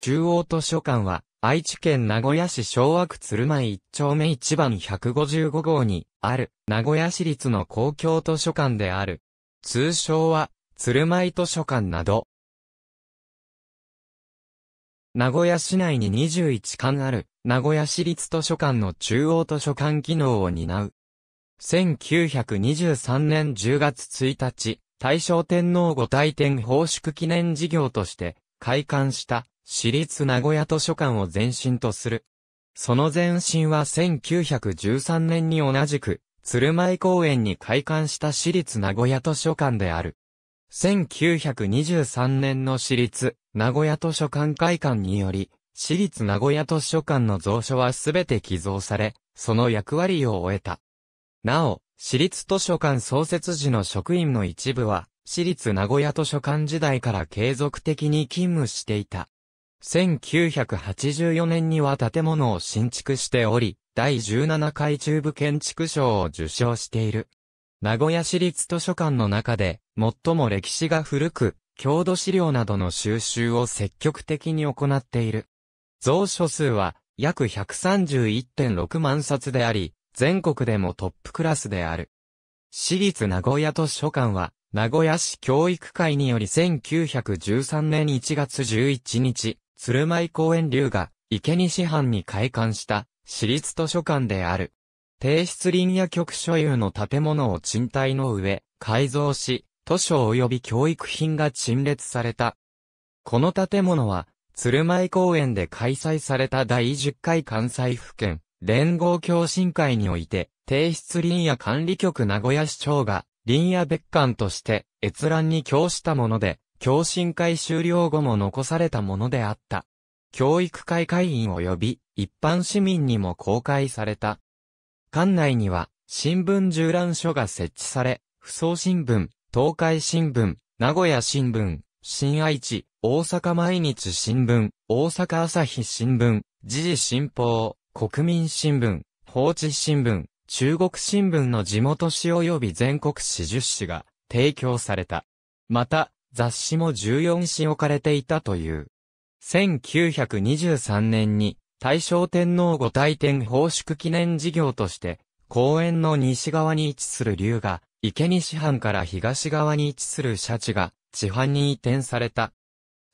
中央図書館は、愛知県名古屋市昭和区鶴舞一丁目一番155号に、ある、名古屋市立の公共図書館である。通称は、鶴舞図書館など。名古屋市内に21館ある、名古屋市立図書館の中央図書館機能を担う。1923年10月1日、大正天皇御大典奉祝記念事業として、開館した私立名古屋図書館を前身とする。その前身は1913年に同じく、鶴舞公園に開館した私立名古屋図書館である。1923年の私立名古屋図書館開館により、私立名古屋図書館の蔵書はすべて寄贈され、その役割を終えた。なお、私立図書館創設時の職員の一部は、私立名古屋図書館時代から継続的に勤務していた。1984年には建物を新築しており、第17回中部建築賞を受賞している。名古屋市立図書館の中で、最も歴史が古く、郷土資料などの収集を積極的に行っている。蔵書数は約131.6万冊であり、全国でもトップクラスである。市立名古屋図書館は、名古屋市教育会により1913年1月11日、鶴舞公園流が、池西藩に開館した、私立図書館である。提出林野局所有の建物を賃貸の上、改造し、図書及び教育品が陳列された。この建物は、鶴舞公園で開催された第10回関西府県連合共進会において、提出林野管理局名古屋市長が、林野別館として閲覧に供したもので、共振会終了後も残されたものであった。教育会会員及び一般市民にも公開された。館内には新聞縦覧書が設置され、不送新聞、東海新聞、名古屋新聞、新愛知、大阪毎日新聞、大阪朝日新聞、時事新報、国民新聞、放置新聞、中国新聞の地元紙及び全国紙10紙が提供された。また、雑誌も14紙置かれていたという。1923年に大正天皇御大典奉祝記念事業として、公園の西側に位置する竜が、池西藩から東側に位置するシャチが、地藩に移転された。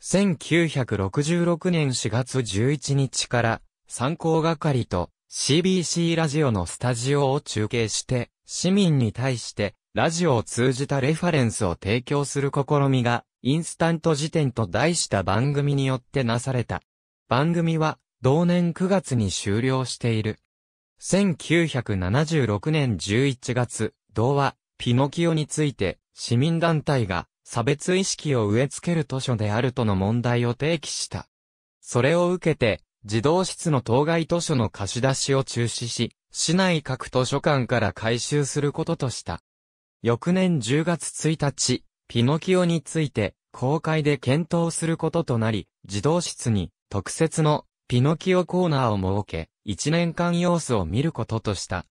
1966年4月11日から、参考係と CBC ラジオのスタジオを中継して、市民に対して、ラジオを通じたレファレンスを提供する試みが、インスタント辞典と題した番組によってなされた。番組は、同年9月に終了している。1976年11月、童話、ピノキオについて、市民団体が、差別意識を植え付ける図書であるとの問題を提起した。それを受けて、児童室の当該図書の貸し出しを中止し、市内各図書館から回収することとした。翌年10月1日、ピノキオについて、公開で検討することとなり、児童室に特設のピノキオコーナーを設け、1年間様子を見ることとした。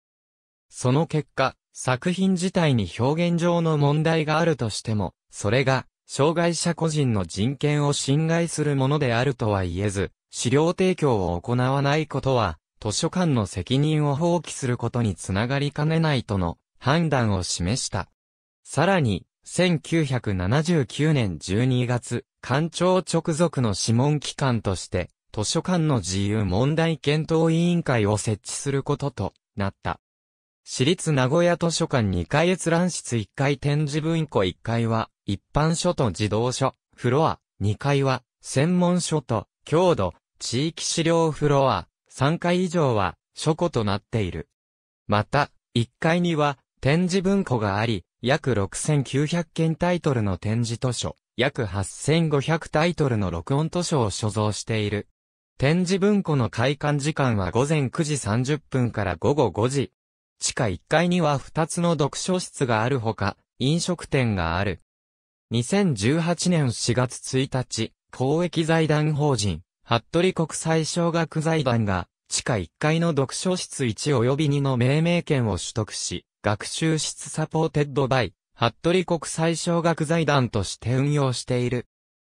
その結果、作品自体に表現上の問題があるとしても、それが、障害者個人の人権を侵害するものであるとは言えず、資料提供を行わないことは、図書館の責任を放棄することにつながりかねないとの判断を示した。さらに、1979年12月、官庁直属の諮問機関として、図書館の自由問題検討委員会を設置することとなった。私立名古屋図書館2階閲覧室1階展示文庫1階は、一般書と児童書、フロア、2階は、専門書と、郷土、地域資料フロア、3階以上は、書庫となっている。また、1階には、展示文庫があり、約6900件タイトルの展示図書、約8500タイトルの録音図書を所蔵している。展示文庫の開館時間は午前9時30分から午後5時。地下1階には2つの読書室があるほか、飲食店がある。2018年4月1日、公益財団法人、服部国際小学財団が、地下1階の読書室1及び2の命名権を取得し、学習室サポーテッドバイ、服部国際小学財団として運用している。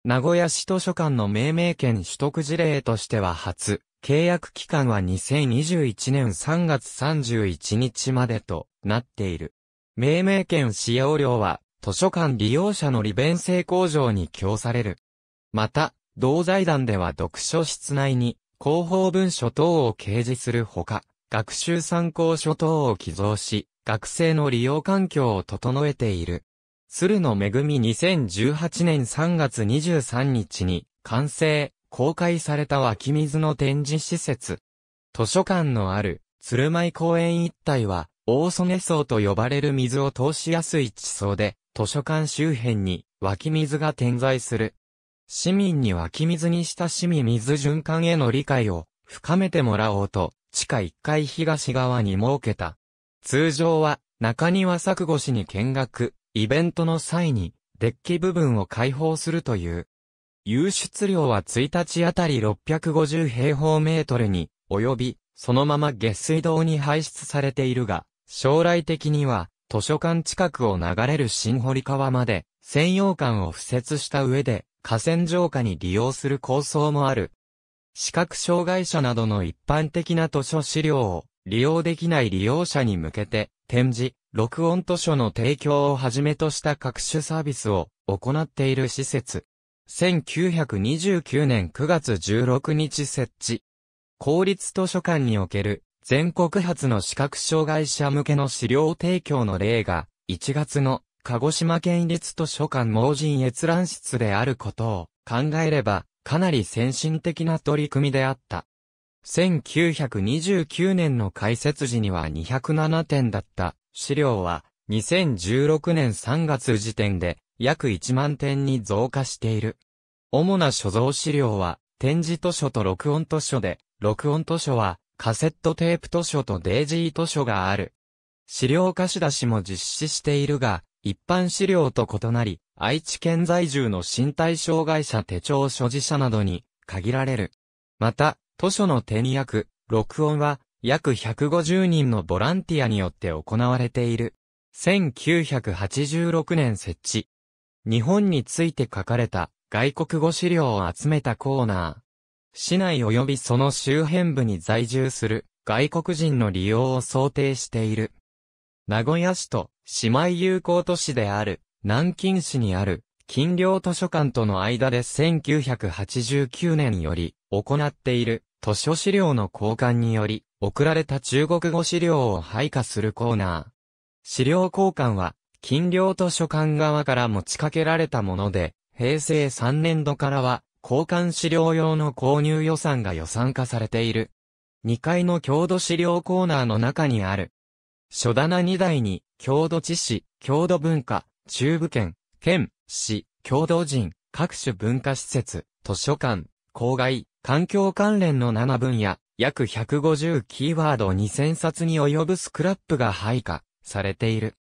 名古屋市図書館の命名権取得事例としては初、契約期間は2021年3月31日までとなっている。命名権使用料は、図書館利用者の利便性向上に供される。また、同財団では読書室内に、広報文書等を掲示するほか、学習参考書等を寄贈し、学生の利用環境を整えている。鶴の恵み2018年3月23日に完成、公開された湧き水の展示施設。図書館のある鶴舞公園一帯は、大曽根層と呼ばれる水を通しやすい地層で、図書館周辺に湧き水が点在する。市民に湧き水に親しみ水循環への理解を深めてもらおうと、地下1階東側に設けた通常は、中庭錯誤しに見学、イベントの際に、デッキ部分を開放するという。輸出量は1日あたり650平方メートルに、及び、そのまま下水道に排出されているが、将来的には、図書館近くを流れる新堀川まで、専用館を敷設した上で、河川浄化に利用する構想もある。視覚障害者などの一般的な図書資料を、利用できない利用者に向けて、展示、録音図書の提供をはじめとした各種サービスを行っている施設。1929年9月16日設置。公立図書館における全国初の視覚障害者向けの資料提供の例が1月の鹿児島県立図書館盲人閲覧室であることを考えればかなり先進的な取り組みであった。1929年の開設時には207点だった資料は2016年3月時点で約1万点に増加している。主な所蔵資料は展示図書と録音図書で、録音図書はカセットテープ図書とデイジー図書がある。資料貸し出しも実施しているが、一般資料と異なり、愛知県在住の身体障害者手帳所持者などに限られる。また、図書の手に訳、録音は、約150人のボランティアによって行われている。1986年設置。日本について書かれた外国語資料を集めたコーナー。市内及びその周辺部に在住する外国人の利用を想定している。名古屋市と姉妹友好都市である南京市にある近両図書館との間で1989年より行っている図書資料の交換により、送られた中国語資料を配下するコーナー。資料交換は、近両図書館側から持ちかけられたもので、平成3年度からは、交換資料用の購入予算が予算化されている。2階の郷土資料コーナーの中にある。書棚2台に、郷土知識、郷土文化、中部圏、県、市、郷土人、各種文化施設、図書館、郊外、環境関連の7分野、約150キーワード2000冊に及ぶスクラップが配下されている。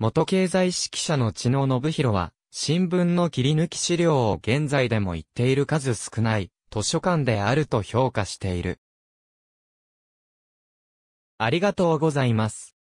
元経済指揮者の知能信弘は、新聞の切り抜き資料を現在でも言っている数少ない図書館であると評価している。ありがとうございます。